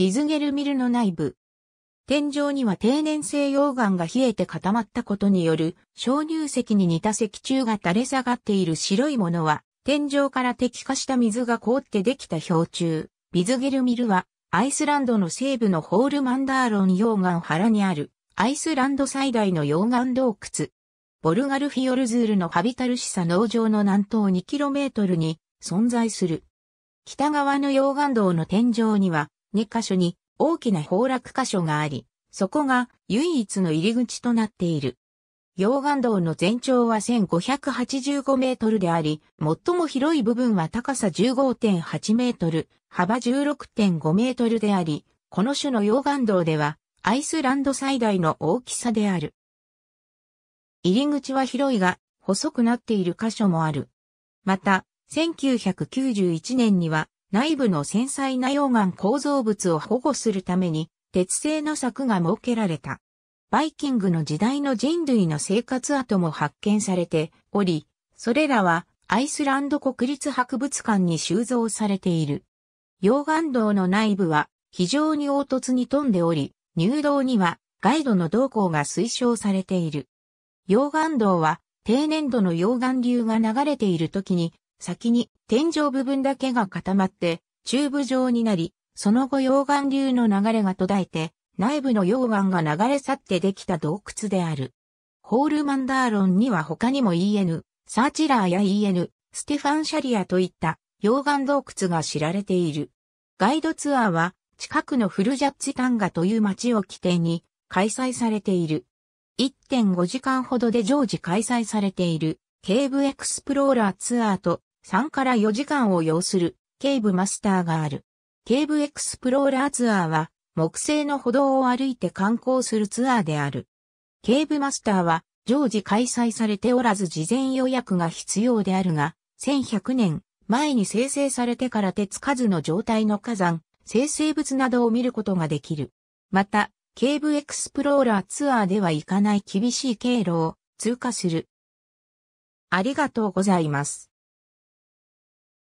ビズゲルミルの内部。天井には定年性溶岩が冷えて固まったことによる鍾乳石に似た石柱が垂れ下がっている白いものは、天井から滴下した水が凍ってできた氷柱。ビズゲルミルは、アイスランドの西部のホールマンダーロン溶岩原にある、アイスランド最大の溶岩洞窟。ボルガルフィオルズールのハビタルシサ農場の南東 2km に存在する。北側の溶岩洞の天井には2箇所に大きな崩落箇所があり、そこが唯一の入り口となっている。溶岩道の全長は1585メートルであり、最も広い部分は高さ15.8メートル、幅16.5メートルであり、この種の溶岩道では、アイスランド最大の大きさである。入り口は広いが、細くなっている箇所もある。また、1991年には、内部の繊細な溶岩構造物を保護するために、鉄製の柵が設けられた。バイキングの時代の人類の生活跡も発見されており、それらはアイスランド国立博物館に収蔵されている。溶岩洞の内部は非常に凹凸に富んでおり、入道にはガイドの動向が推奨されている。溶岩洞は低粘土の溶岩流が流れている時に先に天井部分だけが固まってチューブ状になり、その後溶岩流の流れが途絶えて、内部の溶岩が流れ去ってできた洞窟である。ホールマンダーロンには他にも EN、サーチラーや EN、ステファンシャリアといった溶岩洞窟が知られている。ガイドツアーは近くのフルジャッジタンガという町を起点に開催されている。1.5時間ほどで常時開催されているケーブエクスプローラーツアーと3から4時間を要するケーブマスターがある。ケーブエクスプローラーツアーは木製の歩道を歩いて観光するツアーである。ケーブマスターは常時開催されておらず事前予約が必要であるが、1100年前に生成されてから手つかずの状態の火山、生成物などを見ることができる。また、ケーブエクスプローラーツアーでは行かない厳しい経路を通過する。ありがとうございます。